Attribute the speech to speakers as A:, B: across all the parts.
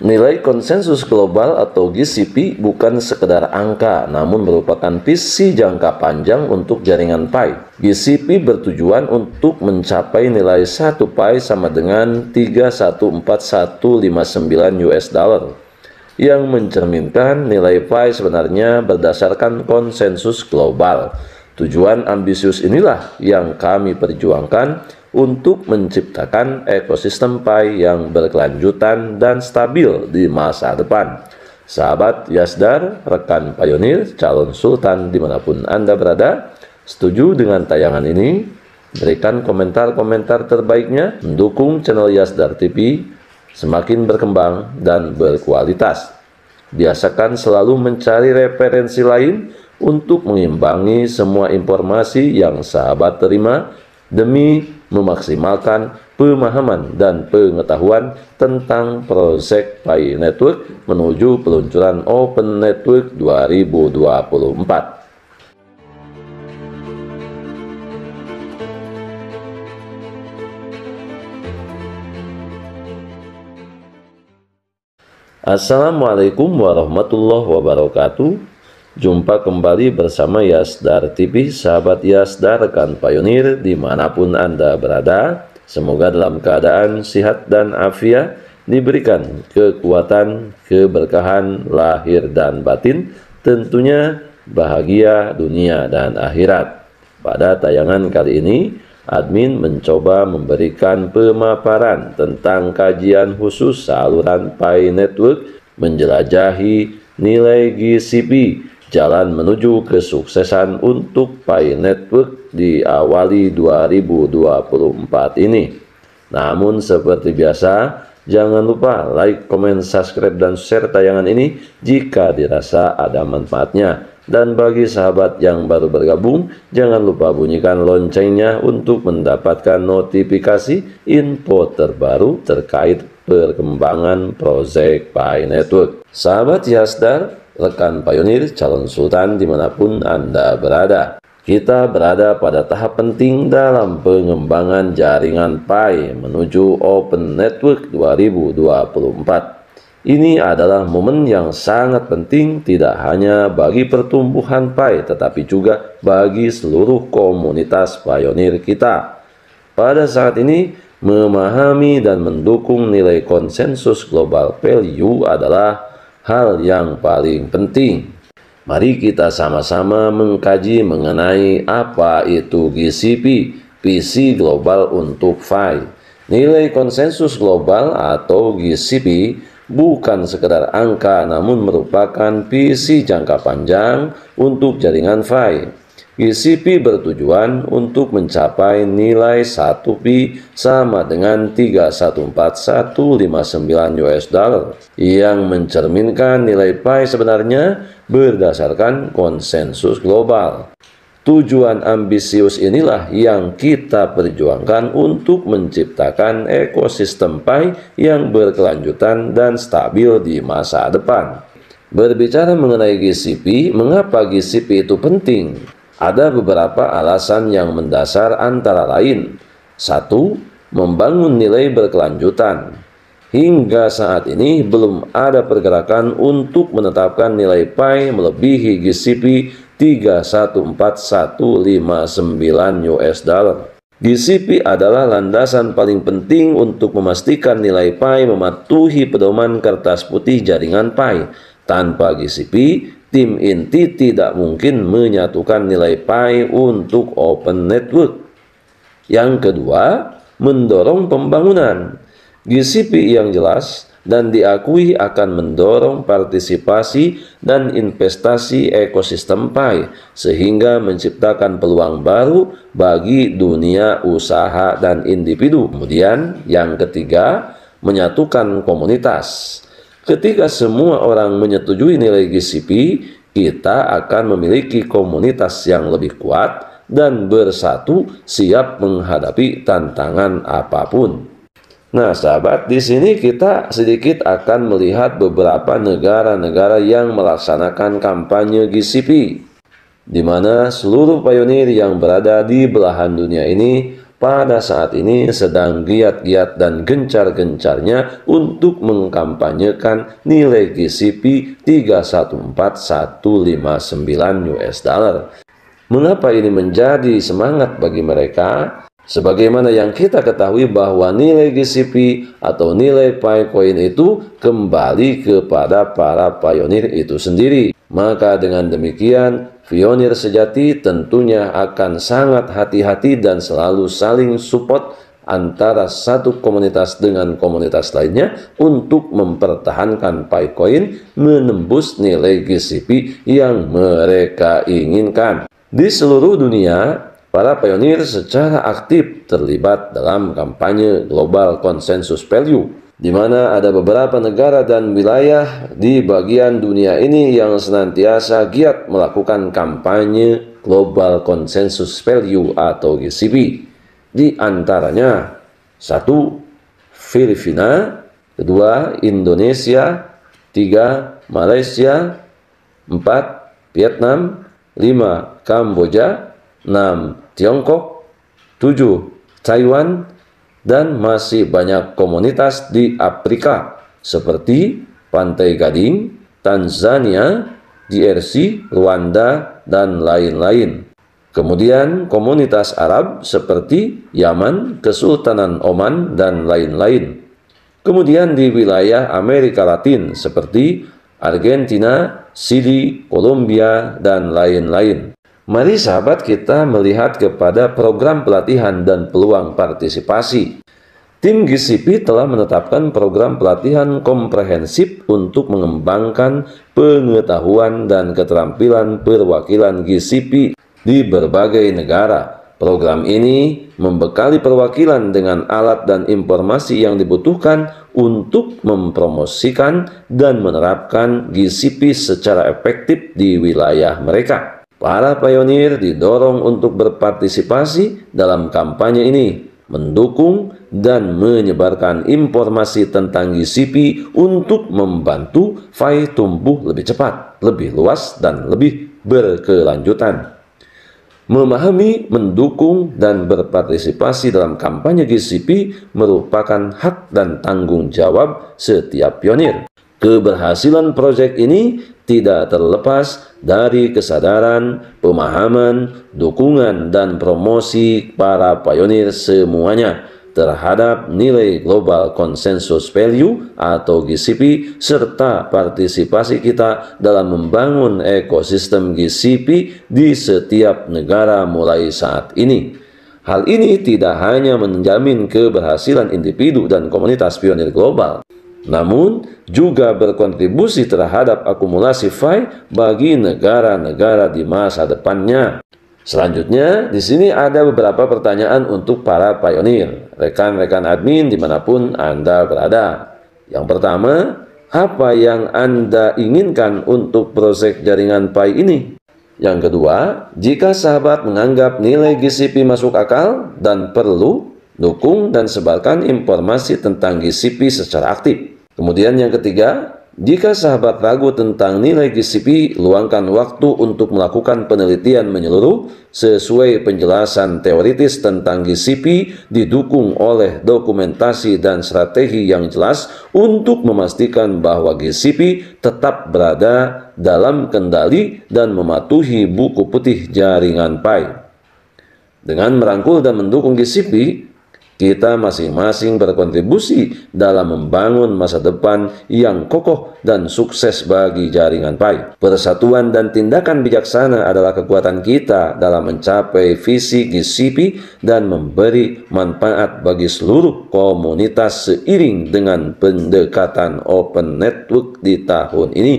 A: Nilai konsensus global atau GCP bukan sekedar angka, namun merupakan visi jangka panjang untuk jaringan pi. GCP bertujuan untuk mencapai nilai 1 pi sama dengan 314159 US dollar yang mencerminkan nilai pi sebenarnya berdasarkan konsensus global. Tujuan ambisius inilah yang kami perjuangkan untuk menciptakan ekosistem Pai yang berkelanjutan dan stabil di masa depan. Sahabat Yasdar, rekan pionir, calon sultan dimanapun Anda berada, setuju dengan tayangan ini? Berikan komentar-komentar terbaiknya, mendukung channel Yasdar TV semakin berkembang dan berkualitas. Biasakan selalu mencari referensi lain untuk mengimbangi semua informasi yang sahabat terima demi memaksimalkan pemahaman dan pengetahuan tentang proyek PAI Network menuju peluncuran Open Network 2024. Assalamualaikum warahmatullahi wabarakatuh. Jumpa kembali bersama Yasdar TV, sahabat Yasdar rekan pionir dimanapun Anda berada. Semoga dalam keadaan sehat dan afiat diberikan kekuatan, keberkahan lahir dan batin, tentunya bahagia dunia dan akhirat. Pada tayangan kali ini, admin mencoba memberikan pemaparan tentang kajian khusus saluran Pi Network menjelajahi nilai GCP jalan menuju kesuksesan untuk Pi Network di awali 2024 ini. Namun seperti biasa, jangan lupa like, komen, subscribe, dan share tayangan ini jika dirasa ada manfaatnya. Dan bagi sahabat yang baru bergabung, jangan lupa bunyikan loncengnya untuk mendapatkan notifikasi info terbaru terkait perkembangan proyek Pi Network. Sahabat Yasdar, rekan pionir, calon sultan dimanapun Anda berada. Kita berada pada tahap penting dalam pengembangan jaringan PAI menuju Open Network 2024. Ini adalah momen yang sangat penting tidak hanya bagi pertumbuhan PAI tetapi juga bagi seluruh komunitas pionir kita. Pada saat ini, memahami dan mendukung nilai konsensus global value adalah hal yang paling penting. Mari kita sama-sama mengkaji mengenai apa itu GCP, PC global untuk File. Nilai konsensus global atau GCP bukan sekedar angka namun merupakan PC jangka panjang untuk jaringan file. GCP bertujuan untuk mencapai nilai 1 pi sama dengan 314159 US dollar yang mencerminkan nilai pi sebenarnya berdasarkan konsensus global. Tujuan ambisius inilah yang kita perjuangkan untuk menciptakan ekosistem pi yang berkelanjutan dan stabil di masa depan. Berbicara mengenai GCP, mengapa GCP itu penting? Ada beberapa alasan yang mendasar antara lain. Satu, membangun nilai berkelanjutan. Hingga saat ini belum ada pergerakan untuk menetapkan nilai pi melebihi GCP 314159 US dollar. GCP adalah landasan paling penting untuk memastikan nilai pi mematuhi pedoman kertas putih jaringan pi. Tanpa GCP, tim inti tidak mungkin menyatukan nilai pi untuk open network. Yang kedua, mendorong pembangunan. GCP yang jelas dan diakui akan mendorong partisipasi dan investasi ekosistem PAI sehingga menciptakan peluang baru bagi dunia usaha dan individu. Kemudian yang ketiga, menyatukan komunitas. Ketika semua orang menyetujui nilai GCP, kita akan memiliki komunitas yang lebih kuat dan bersatu siap menghadapi tantangan apapun. Nah, sahabat, di sini kita sedikit akan melihat beberapa negara-negara yang melaksanakan kampanye GCP, di mana seluruh pionir yang berada di belahan dunia ini pada saat ini sedang giat-giat dan gencar-gencarnya untuk mengkampanyekan nilai GCP 314159 US dollar. Mengapa ini menjadi semangat bagi mereka? Sebagaimana yang kita ketahui bahwa nilai GCP atau nilai Pi Coin itu kembali kepada para pionir itu sendiri. Maka dengan demikian pionir sejati tentunya akan sangat hati-hati dan selalu saling support antara satu komunitas dengan komunitas lainnya untuk mempertahankan Paycoin menembus nilai GCP yang mereka inginkan. Di seluruh dunia, para pionir secara aktif terlibat dalam kampanye Global Consensus Value di mana ada beberapa negara dan wilayah di bagian dunia ini yang senantiasa giat melakukan kampanye Global Consensus Value atau GCP. Di antaranya, satu, Filipina, kedua, Indonesia, tiga, Malaysia, empat, Vietnam, lima, Kamboja, enam, Tiongkok, tujuh, Taiwan, dan masih banyak komunitas di Afrika seperti Pantai Gading, Tanzania, DRC, Rwanda, dan lain-lain. Kemudian komunitas Arab seperti Yaman, Kesultanan Oman, dan lain-lain. Kemudian di wilayah Amerika Latin seperti Argentina, Chili, Kolombia, dan lain-lain. Mari sahabat kita melihat kepada program pelatihan dan peluang partisipasi. Tim GCP telah menetapkan program pelatihan komprehensif untuk mengembangkan pengetahuan dan keterampilan perwakilan GCP di berbagai negara. Program ini membekali perwakilan dengan alat dan informasi yang dibutuhkan untuk mempromosikan dan menerapkan GCP secara efektif di wilayah mereka. Para pionir didorong untuk berpartisipasi dalam kampanye ini, mendukung dan menyebarkan informasi tentang GCP untuk membantu FAI tumbuh lebih cepat, lebih luas, dan lebih berkelanjutan. Memahami, mendukung, dan berpartisipasi dalam kampanye GCP merupakan hak dan tanggung jawab setiap pionir. Keberhasilan proyek ini tidak terlepas dari kesadaran, pemahaman, dukungan, dan promosi para pionir semuanya terhadap nilai global consensus value atau GCP serta partisipasi kita dalam membangun ekosistem GCP di setiap negara mulai saat ini. Hal ini tidak hanya menjamin keberhasilan individu dan komunitas pionir global, namun juga berkontribusi terhadap akumulasi fai bagi negara-negara di masa depannya. Selanjutnya, di sini ada beberapa pertanyaan untuk para pionir, rekan-rekan admin dimanapun Anda berada. Yang pertama, apa yang Anda inginkan untuk proyek jaringan PAI ini? Yang kedua, jika sahabat menganggap nilai GCP masuk akal dan perlu, dukung dan sebarkan informasi tentang GCP secara aktif. Kemudian yang ketiga, jika sahabat ragu tentang nilai GCP, luangkan waktu untuk melakukan penelitian menyeluruh sesuai penjelasan teoritis tentang GCP didukung oleh dokumentasi dan strategi yang jelas untuk memastikan bahwa GCP tetap berada dalam kendali dan mematuhi buku putih jaringan PAI. Dengan merangkul dan mendukung GCP, kita masing-masing berkontribusi dalam membangun masa depan yang kokoh dan sukses bagi jaringan PAI. Persatuan dan tindakan bijaksana adalah kekuatan kita dalam mencapai visi GCP dan memberi manfaat bagi seluruh komunitas seiring dengan pendekatan open network di tahun ini.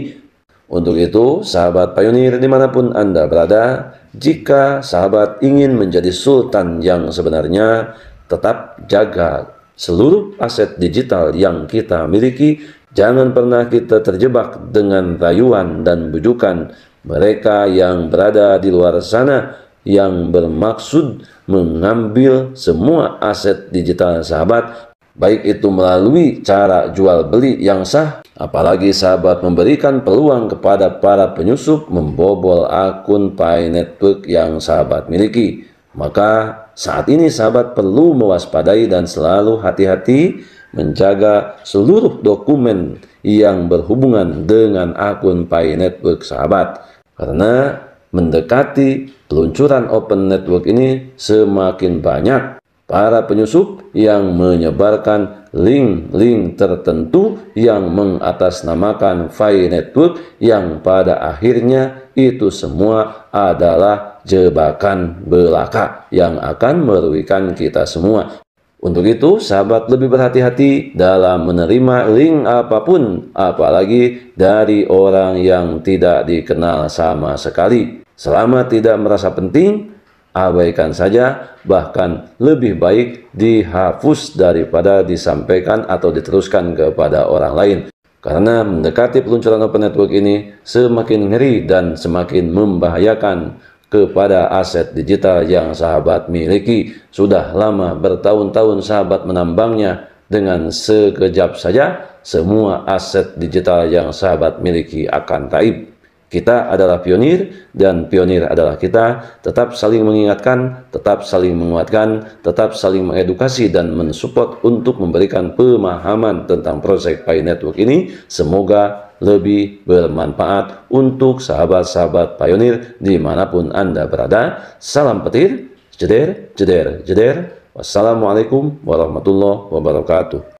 A: Untuk itu, sahabat payunir dimanapun Anda berada, jika sahabat ingin menjadi sultan yang sebenarnya, Tetap jaga seluruh aset digital yang kita miliki. Jangan pernah kita terjebak dengan rayuan dan bujukan mereka yang berada di luar sana yang bermaksud mengambil semua aset digital sahabat baik itu melalui cara jual beli yang sah apalagi sahabat memberikan peluang kepada para penyusup membobol akun Pi Network yang sahabat miliki maka saat ini sahabat perlu mewaspadai dan selalu hati-hati menjaga seluruh dokumen yang berhubungan dengan akun Pi Network sahabat. Karena mendekati peluncuran open network ini semakin banyak para penyusup yang menyebarkan link-link tertentu yang mengatasnamakan Pay Network yang pada akhirnya itu semua adalah jebakan belaka yang akan merugikan kita semua. Untuk itu, sahabat lebih berhati-hati dalam menerima link apapun, apalagi dari orang yang tidak dikenal sama sekali. Selama tidak merasa penting, abaikan saja, bahkan lebih baik dihapus daripada disampaikan atau diteruskan kepada orang lain. Karena mendekati peluncuran open network ini semakin ngeri dan semakin membahayakan kepada aset digital yang sahabat miliki. Sudah lama bertahun-tahun sahabat menambangnya dengan sekejap saja semua aset digital yang sahabat miliki akan taib. Kita adalah pionir dan pionir adalah kita. Tetap saling mengingatkan, tetap saling menguatkan, tetap saling mengedukasi dan mensupport untuk memberikan pemahaman tentang proyek Pi Network ini. Semoga lebih bermanfaat untuk sahabat-sahabat pionir dimanapun Anda berada. Salam petir, jeder, jeder, jeder. Wassalamualaikum warahmatullahi wabarakatuh.